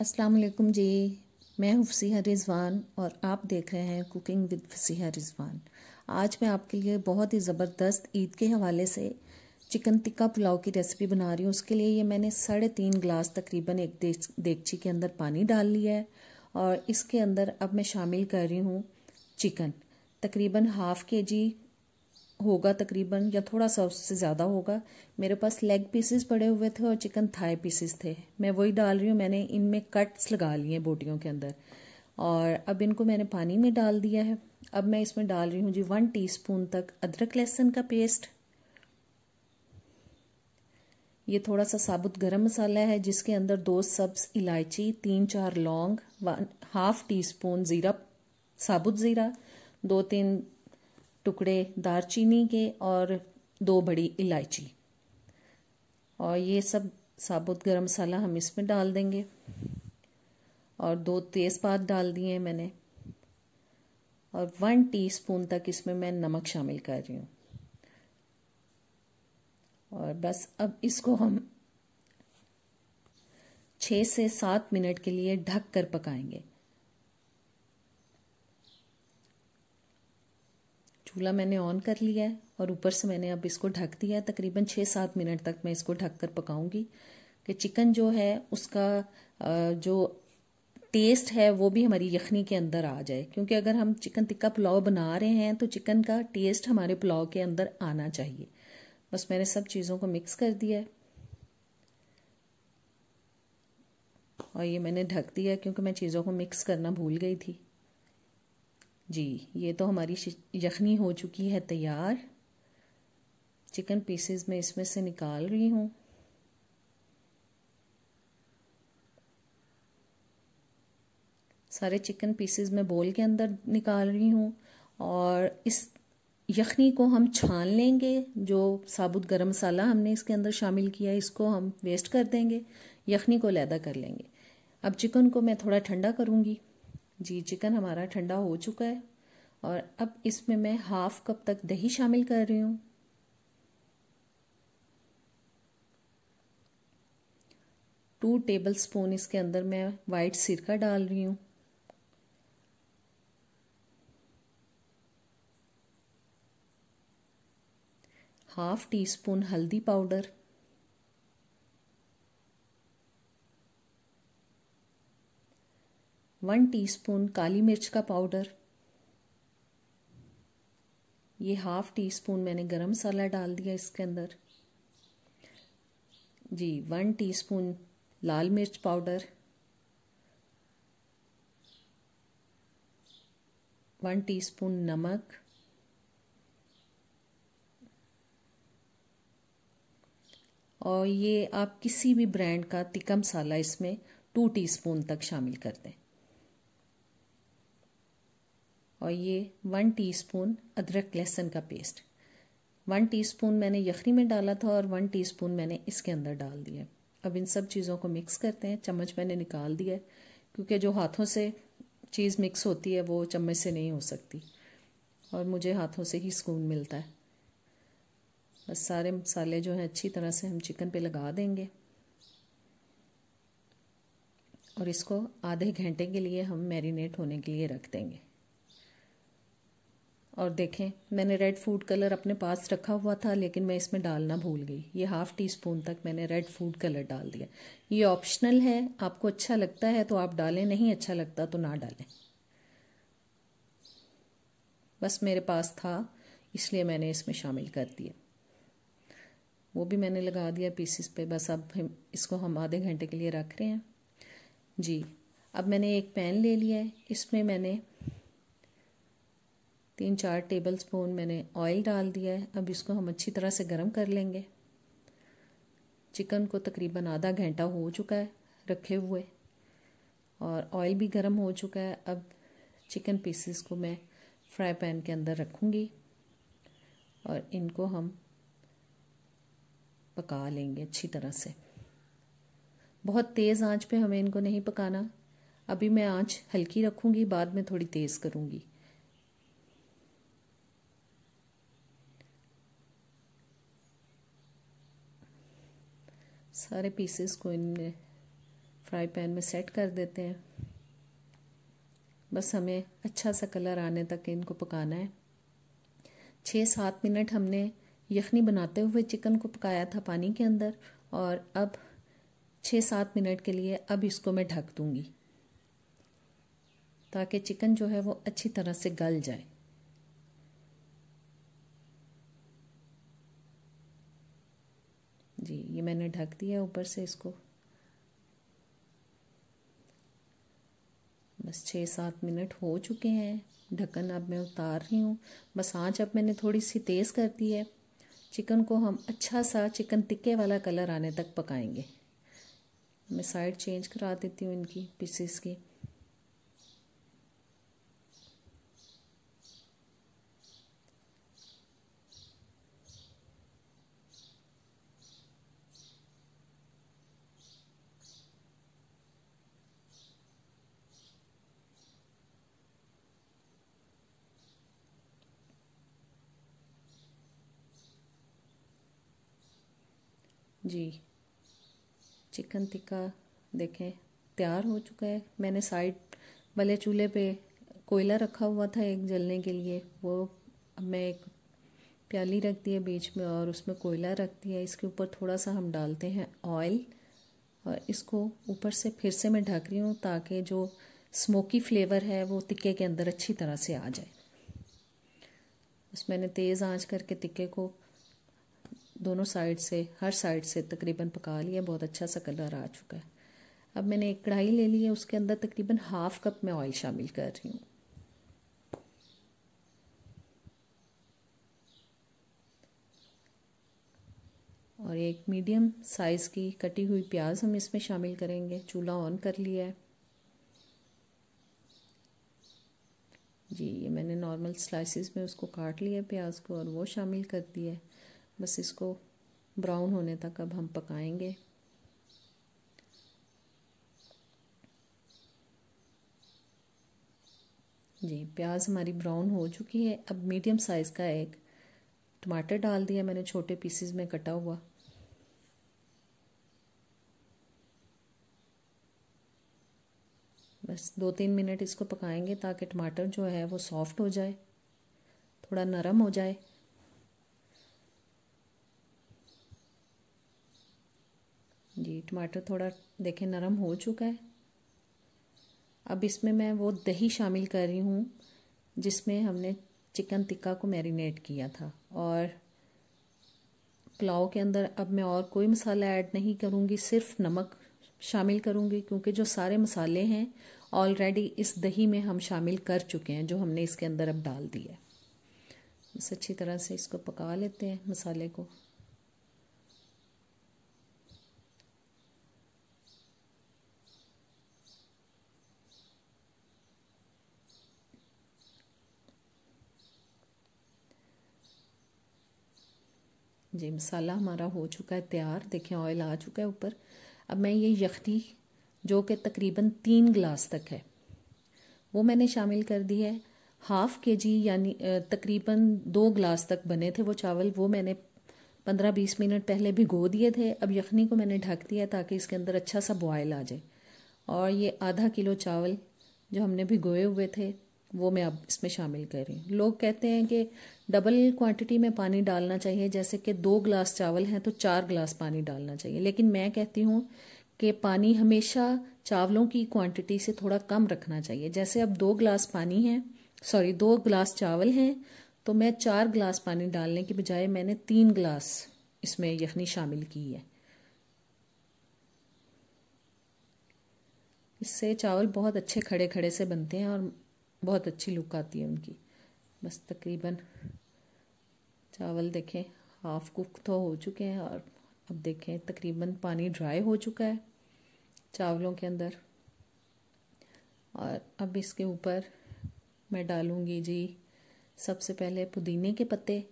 अस्सलाम वालेकुम जी मैं हूँ फसीहा रिजवान और आप देख रहे हैं कुकिंग विद फसीहा रिजवान आज मैं आपके लिए बहुत ही ज़बरदस्त ईद के हवाले से चिकन टिक्का पुलाव की रेसिपी बना रही हूँ उसके लिए ये मैंने साढ़े तीन गिलास तकरीबन एक देगची के अंदर पानी डाल लिया है और इसके अंदर अब मैं शामिल कर रही हूँ चिकन तकरीबन हाफ़ के जी होगा तकरीबन या थोड़ा सा उससे ज़्यादा होगा मेरे पास लेग पीसेस पड़े हुए थे और चिकन थाई पीसेस थे मैं वही डाल रही हूँ मैंने इनमें कट्स लगा लिए हैं बोटियों के अंदर और अब इनको मैंने पानी में डाल दिया है अब मैं इसमें डाल रही हूँ जी वन टी तक अदरक लहसुन का पेस्ट ये थोड़ा सा साबुत गरम मसाला है जिसके अंदर दो सब्स इलायची तीन चार लौंग वन हाफ टी स्पून ज़ीरा साबुत ज़ीरा दो तीन टुकड़े दारचीनी के और दो बड़ी इलायची और ये सब साबुत गरम मसाला हम इसमें डाल देंगे और दो तेज़पात डाल दिए मैंने और वन टीस्पून तक इसमें मैं नमक शामिल कर रही हूँ और बस अब इसको हम छः से सात मिनट के लिए ढक कर पकाएंगे चूल्हा मैंने ऑन कर लिया है और ऊपर से मैंने अब इसको ढक दिया है तकरीबन छः सात मिनट तक मैं इसको ढक कर पकाऊंगी कि चिकन जो है उसका जो टेस्ट है वो भी हमारी यखनी के अंदर आ जाए क्योंकि अगर हम चिकन टिक्का पुलाव बना रहे हैं तो चिकन का टेस्ट हमारे पुलाव के अंदर आना चाहिए बस मैंने सब चीज़ों को मिक्स कर दिया है और ये मैंने ढक दिया क्योंकि मैं चीज़ों को मिक्स करना भूल गई थी जी ये तो हमारी यखनी हो चुकी है तैयार चिकन पीसेस मैं इसमें से निकाल रही हूँ सारे चिकन पीसेस मैं बोल के अंदर निकाल रही हूँ और इस यखनी को हम छान लेंगे जो साबुत गरम मसाला हमने इसके अंदर शामिल किया इसको हम वेस्ट कर देंगे यखनी को लैदा कर लेंगे अब चिकन को मैं थोड़ा ठंडा करूँगी जी चिकन हमारा ठंडा हो चुका है और अब इसमें मैं हाफ कप तक दही शामिल कर रही हूँ टू टेबल स्पून इसके अंदर मैं वाइट सिरका डाल रही हूँ हाफ टी स्पून हल्दी पाउडर वन टीस्पून काली मिर्च का पाउडर ये हाफ टी स्पून मैंने गरम मसाला डाल दिया इसके अंदर जी वन टीस्पून लाल मिर्च पाउडर वन टीस्पून नमक और ये आप किसी भी ब्रांड का तिकम मसाला इसमें टू टीस्पून तक शामिल कर दें और ये वन टीस्पून अदरक लहसुन का पेस्ट वन टीस्पून मैंने यखनी में डाला था और वन टीस्पून मैंने इसके अंदर डाल दिया अब इन सब चीज़ों को मिक्स करते हैं चम्मच मैंने निकाल दिया है क्योंकि जो हाथों से चीज़ मिक्स होती है वो चम्मच से नहीं हो सकती और मुझे हाथों से ही सुकून मिलता है बस सारे मसाले जो हैं अच्छी तरह से हम चिकन पे लगा देंगे और इसको आधे घंटे के लिए हम मैरिनेट होने के लिए रख देंगे और देखें मैंने रेड फूड कलर अपने पास रखा हुआ था लेकिन मैं इसमें डालना भूल गई ये हाफ़ टी स्पून तक मैंने रेड फूड कलर डाल दिया ये ऑप्शनल है आपको अच्छा लगता है तो आप डालें नहीं अच्छा लगता तो ना डालें बस मेरे पास था इसलिए मैंने इसमें शामिल कर दिया वो भी मैंने लगा दिया पीसीस पे बस अब हम इसको हम आधे घंटे के लिए रख रहे हैं जी अब मैंने एक पैन ले लिया है इसमें मैंने तीन चार टेबल स्पून मैंने ऑयल डाल दिया है अब इसको हम अच्छी तरह से गर्म कर लेंगे चिकन को तकरीबन आधा घंटा हो चुका है रखे हुए और ऑयल भी गर्म हो चुका है अब चिकन पीसेस को मैं फ्राई पैन के अंदर रखूँगी और इनको हम पका लेंगे अच्छी तरह से बहुत तेज़ आंच पे हमें इनको नहीं पकाना अभी मैं आंच हल्की रखूँगी बाद में थोड़ी तेज़ करूँगी सारे पीसेस को इनमें फ्राई पैन में सेट कर देते हैं बस हमें अच्छा सा कलर आने तक इनको पकाना है छः सात मिनट हमने यखनी बनाते हुए चिकन को पकाया था पानी के अंदर और अब छः सात मिनट के लिए अब इसको मैं ढक दूँगी ताकि चिकन जो है वो अच्छी तरह से गल जाए ढक दिया ऊपर से इसको बस छः सात मिनट हो चुके हैं ढक्कन अब मैं उतार रही हूँ बस आँच अब मैंने थोड़ी सी तेज़ कर दी है चिकन को हम अच्छा सा चिकन टिक्के वाला कलर आने तक पकाएंगे मैं साइड चेंज करा देती हूँ इनकी पीसेस की जी चिकन टिक्का देखें तैयार हो चुका है मैंने साइड वाले चूल्हे पे कोयला रखा हुआ था एक जलने के लिए वो मैं एक प्याली रख दी है बीच में और उसमें कोयला रख दिया इसके ऊपर थोड़ा सा हम डालते हैं ऑयल और इसको ऊपर से फिर से मैं ढक रही हूँ ताकि जो स्मोकी फ्लेवर है वो टिक्के के अंदर अच्छी तरह से आ जाए बस मैंने तेज़ आंच करके टिक्के को दोनों साइड से हर साइड से तकरीबन पका लिया बहुत अच्छा सा कलर आ चुका है अब मैंने एक कढ़ाई ले ली है उसके अंदर तकरीबन हाफ कप मैं ऑयल शामिल कर रही हूँ और एक मीडियम साइज़ की कटी हुई प्याज हम इसमें शामिल करेंगे चूल्हा ऑन कर लिया है जी ये मैंने नॉर्मल स्लाइसिस में उसको काट लिया प्याज को और वो शामिल कर दिया है बस इसको ब्राउन होने तक अब हम पकाएंगे जी प्याज हमारी ब्राउन हो चुकी है अब मीडियम साइज़ का एक टमाटर डाल दिया मैंने छोटे पीसेस में कटा हुआ बस दो तीन मिनट इसको पकाएंगे ताकि टमाटर जो है वो सॉफ्ट हो जाए थोड़ा नरम हो जाए जी टमाटर थोड़ा देखें नरम हो चुका है अब इसमें मैं वो दही शामिल कर रही हूँ जिसमें हमने चिकन टिक्का को मैरिनेट किया था और पुलाव के अंदर अब मैं और कोई मसाला ऐड नहीं करूँगी सिर्फ नमक शामिल करूँगी क्योंकि जो सारे मसाले हैं ऑलरेडी इस दही में हम शामिल कर चुके हैं जो हमने इसके अंदर अब डाल दिया है बस अच्छी तरह से इसको पका लेते हैं मसाले को जी मसाला हमारा हो चुका है तैयार देखें ऑयल आ चुका है ऊपर अब मैं ये यखनी जो कि तकरीबन तीन गिलास तक है वो मैंने शामिल कर दी है हाफ़ के जी यानी तकरीबन दो गिलास तक बने थे वो चावल वो मैंने पंद्रह बीस मिनट पहले भिगो दिए थे अब यखनी को मैंने ढक दिया ताकि इसके अंदर अच्छा सा बॉयल आ जाए और ये आधा किलो चावल जो हमने भिगोए हुए थे वो मैं अब इसमें शामिल कर रही हूँ लोग कहते हैं कि डबल क्वांटिटी में पानी डालना चाहिए जैसे कि दो ग्लास चावल हैं तो चार ग्लास पानी डालना चाहिए लेकिन मैं कहती हूँ कि पानी हमेशा चावलों की क्वांटिटी से थोड़ा कम रखना चाहिए जैसे अब दो ग्लास पानी है सॉरी दो ग्लास चावल हैं तो मैं चार ग्लास पानी डालने के बजाय मैंने तीन ग्लास इसमें यखनी शामिल की है इससे चावल बहुत अच्छे खड़े खड़े से बनते हैं और बहुत अच्छी लुक आती है उनकी बस तकरीबन चावल देखें हाफ कुक तो हो चुके हैं और अब देखें तकरीबन पानी ड्राई हो चुका है चावलों के अंदर और अब इसके ऊपर मैं डालूँगी जी सबसे पहले पुदीने के पत्ते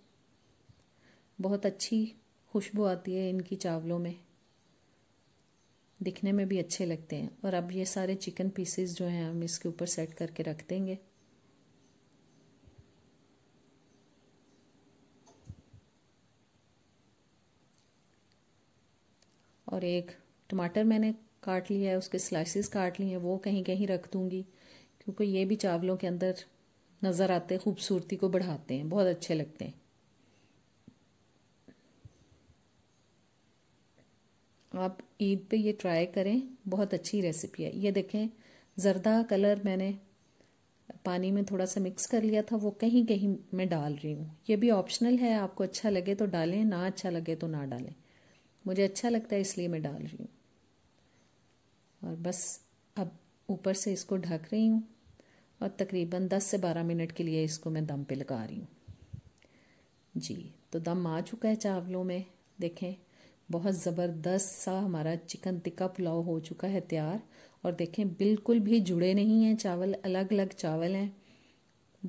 बहुत अच्छी खुशबू आती है इनकी चावलों में दिखने में भी अच्छे लगते हैं और अब ये सारे चिकन पीसेस जो हैं हम इसके ऊपर सेट करके रख देंगे और एक टमाटर मैंने काट लिया है उसके स्लाइसेस काट लिए हैं वो कहीं कहीं रख दूँगी क्योंकि ये भी चावलों के अंदर नज़र आते खूबसूरती को बढ़ाते हैं बहुत अच्छे लगते हैं आप ईद पे ये ट्राई करें बहुत अच्छी रेसिपी है ये देखें जरदा कलर मैंने पानी में थोड़ा सा मिक्स कर लिया था वो कहीं कहीं मैं डाल रही हूँ ये भी ऑप्शनल है आपको अच्छा लगे तो डालें ना अच्छा लगे तो ना डालें मुझे अच्छा लगता है इसलिए मैं डाल रही हूँ और बस अब ऊपर से इसको ढक रही हूँ और तकरीबन 10 से 12 मिनट के लिए इसको मैं दम पे लगा रही हूँ जी तो दम आ चुका है चावलों में देखें बहुत ज़बरदस्त सा हमारा चिकन टिक्का पुलाव हो चुका है तैयार और देखें बिल्कुल भी जुड़े नहीं हैं चावल अलग अलग चावल हैं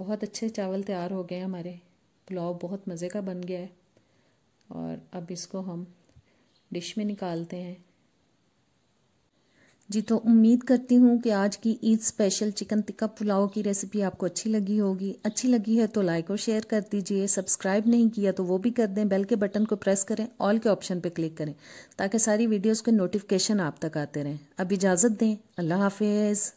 बहुत अच्छे चावल तैयार हो गए हैं हमारे पुलाव बहुत मज़े का बन गया है और अब इसको हम डिश में निकालते हैं जी तो उम्मीद करती हूँ कि आज की ईद स्पेशल चिकन टिक्का पुलाव की रेसिपी आपको अच्छी लगी होगी अच्छी लगी है तो लाइक और शेयर कर दीजिए सब्सक्राइब नहीं किया तो वो भी कर दें बेल के बटन को प्रेस करें ऑल के ऑप्शन पर क्लिक करें ताकि सारी वीडियोज़ के नोटिफिकेशन आप तक आते रहें अब इजाज़त दें अल्लाह हाफिज़